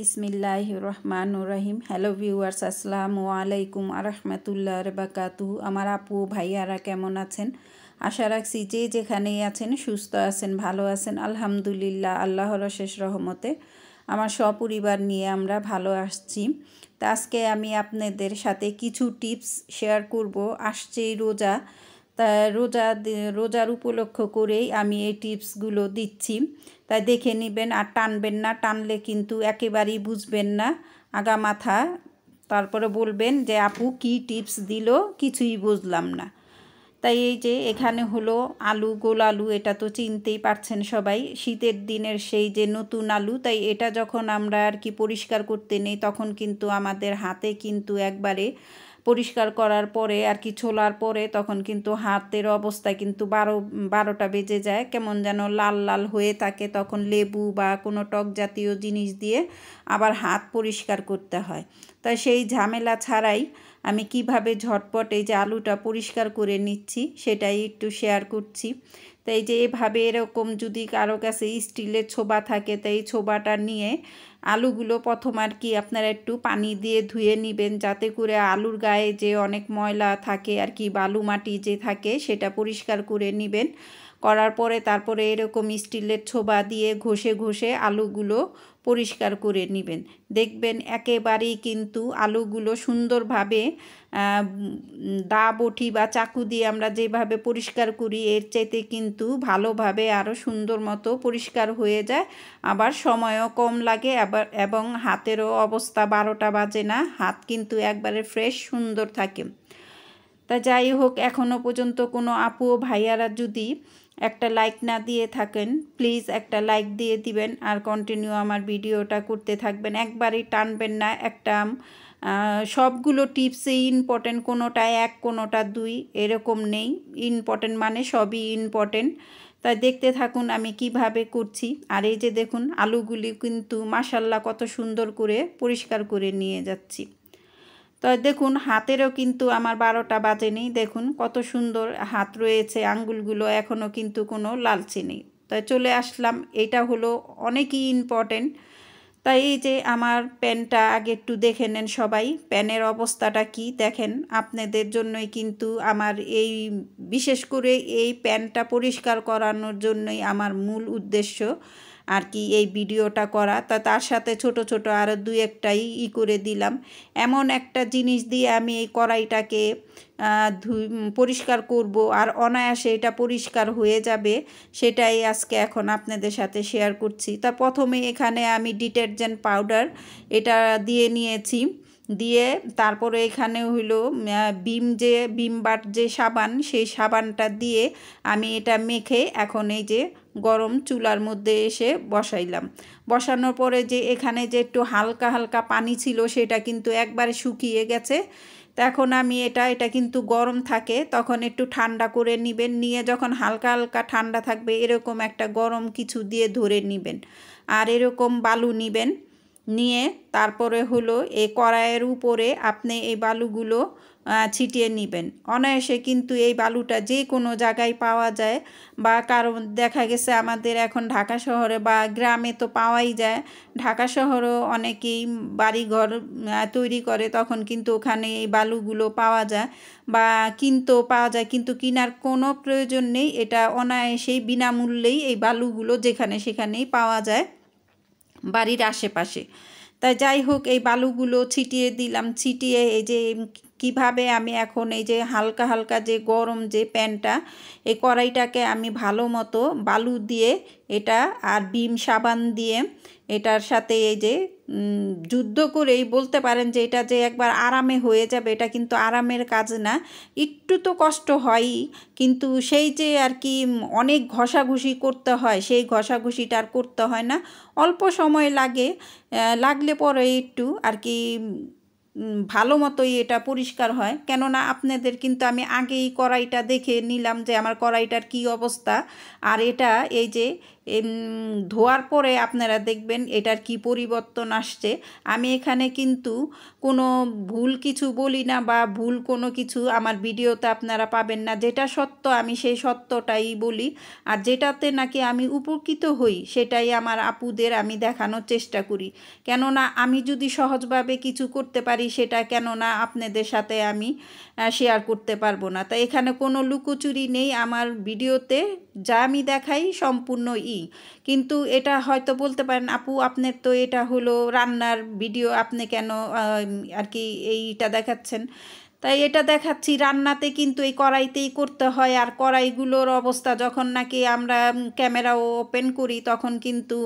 বিসমিল্লাহ রহমান রহিম hello viewers আসসালাম আলাইকুম আরহামতুল্লাহ রবাকাতু আমার আপু ভাইয়ারা কেমন আছেন আশা রাখছি যে যেখানেই আছেন সুস্থ আছেন ভালো আছেন আলহামদুলিল্লাহ আল্লাহর শেষ রহমতে আমার সপরিবার নিয়ে আমরা ভালো আসছি তা আজকে আমি আপনাদের সাথে কিছু টিপস শেয়ার করব আসছেই রোজা তা রোজা রোজার উপলক্ষ করেই আমি এই টিপসগুলো দিচ্ছি তাই দেখে নেবেন আর টানবেন না টানলে কিন্তু একেবারেই বুঝবেন না আগা মাথা তারপরে বলবেন যে আপু কি টিপস দিল কিছুই বুঝলাম না তাই এই যে এখানে হলো আলু গোল আলু এটা তো চিনতেই পারছেন সবাই শীতের দিনের সেই যে নতুন আলু তাই এটা যখন আমরা আর কি পরিষ্কার করতে নেই তখন কিন্তু আমাদের হাতে কিন্তু একবারে পরিষ্কার করার পরে আর কি ছোলার পরে তখন কিন্তু হাতের অবস্থা কিন্তু বারো বারোটা বেজে যায় কেমন যেন লাল লাল হয়ে থাকে তখন লেবু বা কোনো টক জাতীয় জিনিস দিয়ে আবার হাত পরিষ্কার করতে হয় তাই সেই ঝামেলা ছাড়াই আমি কিভাবে ঝটপট এই যে আলুটা পরিষ্কার করে নিচ্ছি সেটাই একটু শেয়ার করছি তো এই যে এভাবে এরকম যদি কারো কাছে স্টিলের ছোবা থাকে তো এই ছোবাটা নিয়ে আলুগুলো প্রথম আর কি আপনারা একটু পানি দিয়ে ধুয়ে নেবেন যাতে করে আলুর গায়ে যে অনেক ময়লা থাকে আর কি বালু মাটি যে থাকে সেটা পরিষ্কার করে নেবেন করার পরে তারপরে এরকম স্টিলের ছোবা দিয়ে ঘষে ঘষে আলুগুলো পরিষ্কার করে নেবেন দেখবেন একেবারেই কিন্তু আলুগুলো সুন্দরভাবে দা বটি বা চাকু দিয়ে আমরা যেভাবে পরিষ্কার করি এর চাইতে কিন্তু ভালোভাবে আরও সুন্দর মতো পরিষ্কার হয়ে যায় আবার সময়ও কম লাগে আবার এবং হাতেরও অবস্থা বারোটা বাজে না হাত কিন্তু একবারে ফ্রেশ সুন্দর থাকে তা যাই হোক এখনও পর্যন্ত কোনো আপু ও ভাইয়ারা যদি একটা লাইক না দিয়ে থাকেন প্লিজ একটা লাইক দিয়ে দিবেন আর কন্টিনিউ আমার ভিডিওটা করতে থাকবেন একবারই টানবেন না একটা সবগুলো টিপসই ইম্পর্টেন্ট কোনোটা এক কোনোটা দুই এরকম নেই ইম্পর্টেন্ট মানে সবই ইম্পর্টেন্ট তাই দেখতে থাকুন আমি কিভাবে করছি আর এই যে দেখুন আলুগুলি কিন্তু মাসাল্লা কত সুন্দর করে পরিষ্কার করে নিয়ে যাচ্ছি তো দেখুন হাতেরও কিন্তু আমার বারোটা বাজেনি দেখুন কত সুন্দর হাত রয়েছে আঙ্গুলগুলো এখনও কিন্তু কোনো লালচে নেই তাই চলে আসলাম এটা হলো অনেকই ইম্পর্টেন্ট তাই এই যে আমার প্যানটা আগে একটু দেখে নেন সবাই প্যানের অবস্থাটা কি দেখেন আপনাদের জন্যই কিন্তু আমার এই বিশেষ করে এই প্যানটা পরিষ্কার করানোর জন্যই আমার মূল উদ্দেশ্য আর কি এই ভিডিওটা করা তা তার সাথে ছোট ছোট আরও দু একটাই ই করে দিলাম এমন একটা জিনিস দিয়ে আমি এই কড়াইটাকে পরিষ্কার করব আর অনায়াসে এটা পরিষ্কার হয়ে যাবে সেটাই আজকে এখন আপনাদের সাথে শেয়ার করছি তা প্রথমে এখানে আমি ডিটারজেন্ট পাউডার এটা দিয়ে নিয়েছি দিয়ে তারপরে এখানে হইল বিম যে বিম বাট যে সাবান সেই সাবানটা দিয়ে আমি এটা মেখে এখন এই যে গরম চুলার মধ্যে এসে বসাইলাম বসানোর পরে যে এখানে যে একটু হালকা হালকা পানি ছিল সেটা কিন্তু একবারে শুকিয়ে গেছে এখন আমি এটা এটা কিন্তু গরম থাকে তখন একটু ঠান্ডা করে নেবেন নিয়ে যখন হালকা হালকা ঠান্ডা থাকবে এরকম একটা গরম কিছু দিয়ে ধরে নেবেন আর এরকম বালু নেবেন নিয়ে তারপরে হলো এই কড়াইয়ের উপরে আপনি এই বালুগুলো ছিটিয়ে নেবেন অনায়াসে কিন্তু এই বালুটা যে কোনো জায়গায় পাওয়া যায় বা কারণ দেখা গেছে আমাদের এখন ঢাকা শহরে বা গ্রামে তো পাওয়াই যায় ঢাকা শহরেও অনেকেই বাড়িঘর তৈরি করে তখন কিন্তু ওখানে এই বালুগুলো পাওয়া যায় বা কিনতেও পাওয়া যায় কিন্তু কিনার কোনো প্রয়োজন নেই এটা অনায়াসেই বিনামূল্যেই এই বালুগুলো যেখানে সেখানেই পাওয়া যায় বাড়ির আশেপাশে তাই যাই হোক এই বালুগুলো ছিটিয়ে দিলাম ছিটিয়ে এই যে কিভাবে আমি এখন এই যে হালকা হালকা যে গরম যে প্যানটা এই কড়াইটাকে আমি ভালো মতো বালু দিয়ে এটা আর বিম সাবান দিয়ে এটার সাথে এই যে যুদ্ধ করেই বলতে পারেন যে এটা যে একবার আরামে হয়ে যাবে এটা কিন্তু আরামের কাজ না একটু তো কষ্ট হয়ই কিন্তু সেই যে আর কি অনেক ঘষাঘষি করতে হয় সেই ঘষাঘষিটা আর করতে হয় না অল্প সময় লাগে লাগলে পরে একটু আর কি ভালো মতোই এটা পরিষ্কার হয় কেননা আপনাদের কিন্তু আমি আগেই কড়াইটা দেখে নিলাম যে আমার কড়াইটার কি অবস্থা আর এটা এই যে ধোয়ার পরে আপনারা দেখবেন এটার কি পরিবর্তন আসছে আমি এখানে কিন্তু কোনো ভুল কিছু বলি না বা ভুল কোনো কিছু আমার ভিডিওতে আপনারা পাবেন না যেটা সত্য আমি সেই সত্যটাই বলি আর যেটাতে নাকি আমি উপকৃত হই সেটাই আমার আপুদের আমি দেখানোর চেষ্টা করি কেননা আমি যদি সহজভাবে কিছু করতে পারি সেটা কেননা আপনাদের সাথে আমি শেয়ার করতে পারবো না তাই এখানে কোনো লুকোচুরি নেই আমার ভিডিওতে যা আমি দেখাই সম্পূর্ণ ই কিন্তু এটা হয়তো বলতে পারেন আপু আপনার তো এটা হলো রান্নার ভিডিও আপনি কেন আর কি এইটা দেখাচ্ছেন তাই এটা দেখাচ্ছি রান্নাতে কিন্তু এই কড়াইতেই করতে হয় আর কড়াইগুলোর অবস্থা যখন নাকি আমরা ক্যামেরা ওপেন করি তখন কিন্তু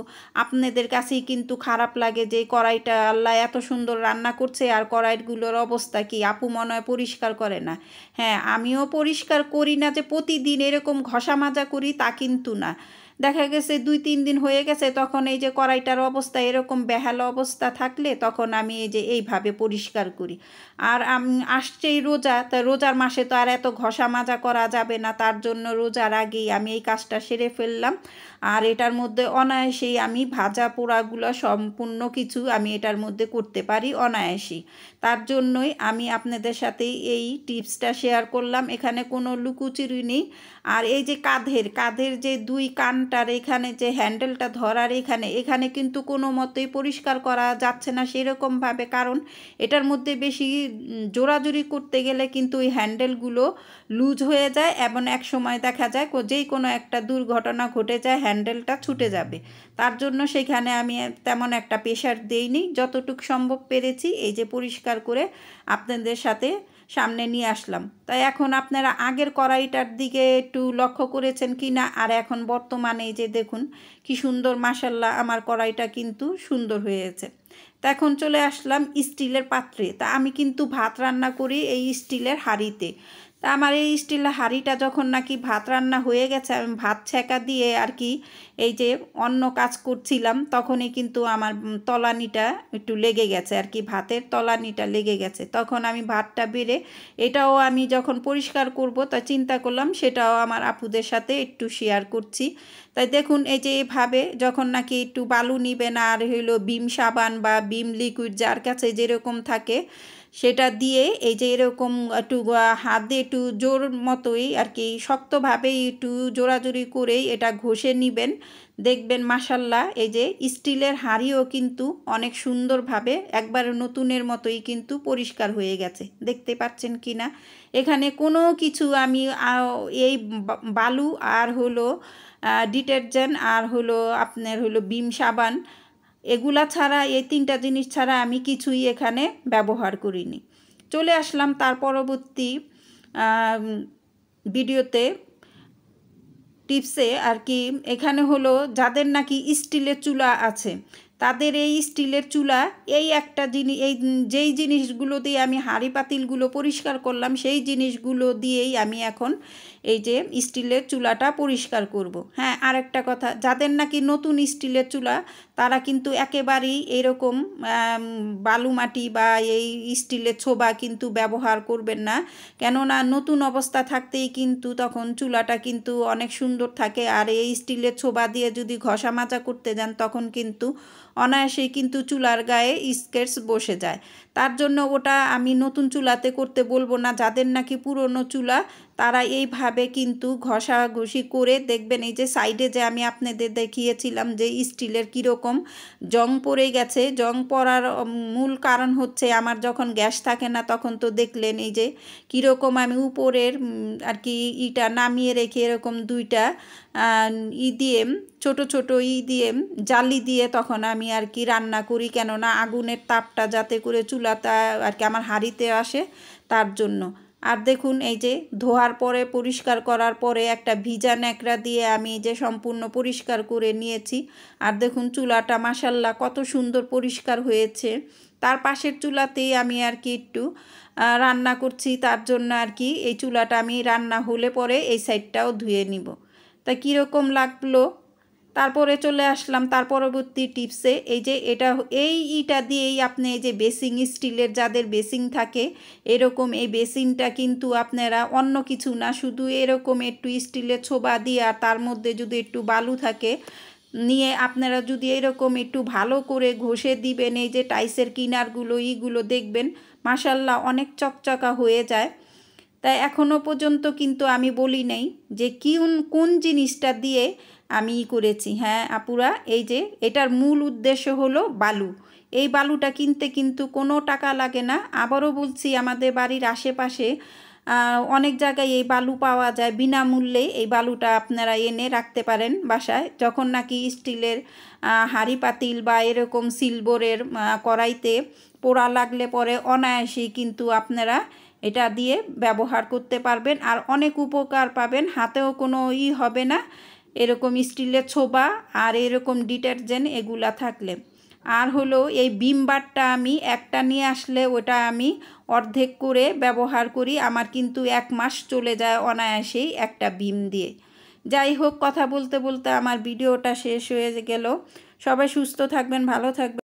আপনাদের কাছেই কিন্তু খারাপ লাগে যে কড়াইটা আল্লাহ এত সুন্দর রান্না করছে আর কড়াইগুলোর অবস্থা কি আপু মনে হয় পরিষ্কার করে না হ্যাঁ আমিও পরিষ্কার করি না যে প্রতিদিন এরকম ঘষা মাজা করি তা কিন্তু না দেখা গেছে দুই তিন দিন হয়ে গেছে তখন এই যে কড়াইটার অবস্থা এরকম বেহাল অবস্থা থাকলে তখন আমি এই যে এইভাবে পরিষ্কার করি আর আসছেই রোজা তা রোজার মাসে তো আর এত ঘষা মাজা করা যাবে না তার জন্য রোজার আগেই আমি এই কাজটা সেরে ফেললাম আর এটার মধ্যে অনায়াসেই আমি ভাজা পোড়াগুলো সম্পূর্ণ কিছু আমি এটার মধ্যে করতে পারি অনায়াসেই তার জন্যই আমি আপনাদের সাথে এই টিপসটা শেয়ার করলাম এখানে কোনো লুকুচুরি নেই আর এই যে কাঁধের কাঁধের যে দুই কানটার এখানে যে হ্যান্ডেলটা ধরার এখানে এখানে কিন্তু কোনো মতোই পরিষ্কার করা যাচ্ছে না সেরকমভাবে কারণ এটার মধ্যে বেশি জোরাজুরি করতে গেলে কিন্তু ওই হ্যান্ডেলগুলো লুজ হয়ে যায় এবং এক সময় দেখা যায় যেই কোনো একটা দুর্ঘটনা ঘটে যায় হ্যান্ডেলটা ছুটে যাবে তার জন্য সেখানে আমি তেমন একটা প্রেশার দেইনি যতটুক সম্ভব পেরেছি এই যে পরিষ্কার করে আপনাদের সাথে সামনে নিয়ে আসলাম তাই এখন আপনারা আগের কড়াইটার দিকে একটু লক্ষ্য করেছেন কি না আর এখন বর্তমানে যে দেখুন কি সুন্দর মাসাল্লাহ আমার কড়াইটা কিন্তু সুন্দর হয়েছে তা এখন চলে আসলাম স্টিলের পাত্রে তা আমি কিন্তু ভাত রান্না করি এই স্টিলের হাঁড়িতে তা আমার এই স্টিল হাঁড়িটা যখন নাকি ভাত রান্না হয়ে গেছে আমি ভাত ছেঁকা দিয়ে আর কি এই যে অন্য কাজ করছিলাম তখনই কিন্তু আমার তলানিটা একটু লেগে গেছে আর কি ভাতের তলানিটা লেগে গেছে তখন আমি ভাতটা বেড়ে এটাও আমি যখন পরিষ্কার করব তা চিন্তা করলাম সেটাও আমার আপুদের সাথে একটু শেয়ার করছি তাই দেখুন এই যে এভাবে যখন নাকি একটু বালু নিবে না আর হইলো বিম সাবান বা বিম লিকুইড যার কাছে যেরকম থাকে সেটা দিয়ে এই যে এরকম একটু হাত দিয়ে একটু জোর মতোই আর কি শক্তভাবেই একটু জোরাজোরি করেই এটা ঘষে নেবেন দেখবেন মাসাল্লাহ এই যে স্টিলের হাঁড়িও কিন্তু অনেক সুন্দরভাবে একবার নতুনের মতোই কিন্তু পরিষ্কার হয়ে গেছে দেখতে পাচ্ছেন কি না এখানে কোনো কিছু আমি এই বালু আর হলো ডিটারজেন্ট আর হলো আপনার হলো বিম সাবান এগুলা ছাড়া এই তিনটা জিনিস ছাড়া আমি কিছুই এখানে ব্যবহার করিনি চলে আসলাম তার পরবর্তী ভিডিওতে টিপসে আর কি এখানে হলো যাদের নাকি স্টিলের চুলা আছে তাদের এই স্টিলের চুলা এই একটা জিনিস এই যেই জিনিসগুলো দিয়ে আমি হাঁড়ি পাতিলগুলো পরিষ্কার করলাম সেই জিনিসগুলো দিয়েই আমি এখন এই যে স্টিলের চুলাটা পরিষ্কার করব। হ্যাঁ আরেকটা কথা যাদের নাকি নতুন স্টিলের চুলা তারা কিন্তু একেবারেই এরকম বালু মাটি বা এই স্টিলের ছোবা কিন্তু ব্যবহার করবেন না কেননা নতুন অবস্থা থাকতেই কিন্তু তখন চুলাটা কিন্তু অনেক সুন্দর থাকে আর এই স্টিলের ছোবা দিয়ে যদি ঘষা মাচা করতে যান তখন কিন্তু অনায়াসেই কিন্তু চুলার গায়ে স্কেটস বসে যায় তার জন্য ওটা আমি নতুন চুলাতে করতে বলবো না যাদের নাকি পুরনো চুলা তারা এইভাবে কিন্তু ঘষাঘষি করে দেখবেন এই যে সাইডে যে আমি আপনাদের দেখিয়েছিলাম যে স্টিলের কীরকম জং পড়ে গেছে জং পড়ার মূল কারণ হচ্ছে আমার যখন গ্যাস থাকে না তখন তো দেখলেন এই যে কীরকম আমি উপরের আর কি ইটা নামিয়ে রেখে এরকম দুইটা ই দিয়ে ছোট ছোট ই দিয়ে জালি দিয়ে তখন আমি আর কি রান্না করি কেননা আগুনের তাপটা যাতে করে চুল চুলাটা আর কি আমার হাঁড়িতে আসে তার জন্য আর দেখুন এই যে ধোয়ার পরে পরিষ্কার করার পরে একটা ভিজা ন্যাকড়া দিয়ে আমি যে সম্পূর্ণ পরিষ্কার করে নিয়েছি আর দেখুন চুলাটা মাসাল্লা কত সুন্দর পরিষ্কার হয়েছে তার পাশের চুলাতেই আমি আর কি একটু রান্না করছি তার জন্য আর কি এই চুলাটা আমি রান্না হলে পরে এই সাইডটাও ধুয়ে নিব তা কীরকম লাগলো তারপরে চলে আসলাম তার পরবর্তী টিপসে এই যে এটা এই ইটা দিয়েই আপনি এই যে বেসিং স্টিলের যাদের বেসিং থাকে এরকম এই বেসিনটা কিন্তু আপনারা অন্য কিছু না শুধু এরকম একটু স্টিলের ছোবা দিয়ে আর তার মধ্যে যদি একটু বালু থাকে নিয়ে আপনারা যদি এরকম একটু ভালো করে ঘষে দিবেন এই যে টাইসের কিনারগুলো ইগুলো দেখবেন মাসাল্লাহ অনেক চকচকা হয়ে যায় তাই এখনও পর্যন্ত কিন্তু আমি বলি নাই যে কি কোন জিনিসটা দিয়ে আমিই করেছি হ্যাঁ আপুরা এই যে এটার মূল উদ্দেশ্য হলো বালু এই বালুটা কিনতে কিন্তু কোনো টাকা লাগে না আবারও বলছি আমাদের বাড়ির আশেপাশে অনেক জায়গায় এই বালু পাওয়া যায় বিনামূল্যে এই বালুটা আপনারা এনে রাখতে পারেন বাসায় যখন নাকি স্টিলের হাঁড়ি পাতিল বা এরকম সিলভারের কড়াইতে পোড়া লাগলে পরে অনায়াসেই কিন্তু আপনারা এটা দিয়ে ব্যবহার করতে পারবেন আর অনেক উপকার পাবেন হাতেও কোনো ই হবে না এরকম স্টিলের ছোপা আর এরকম ডিটারজেন্ট এগুলা থাকলে আর হলো এই বিম বারটা আমি একটা নিয়ে আসলে ওটা আমি অর্ধেক করে ব্যবহার করি আমার কিন্তু এক মাস চলে যায় অনায়াসেই একটা বিম দিয়ে যাই হোক কথা বলতে বলতে আমার ভিডিওটা শেষ হয়ে গেল সবাই সুস্থ থাকবেন ভালো থাকবেন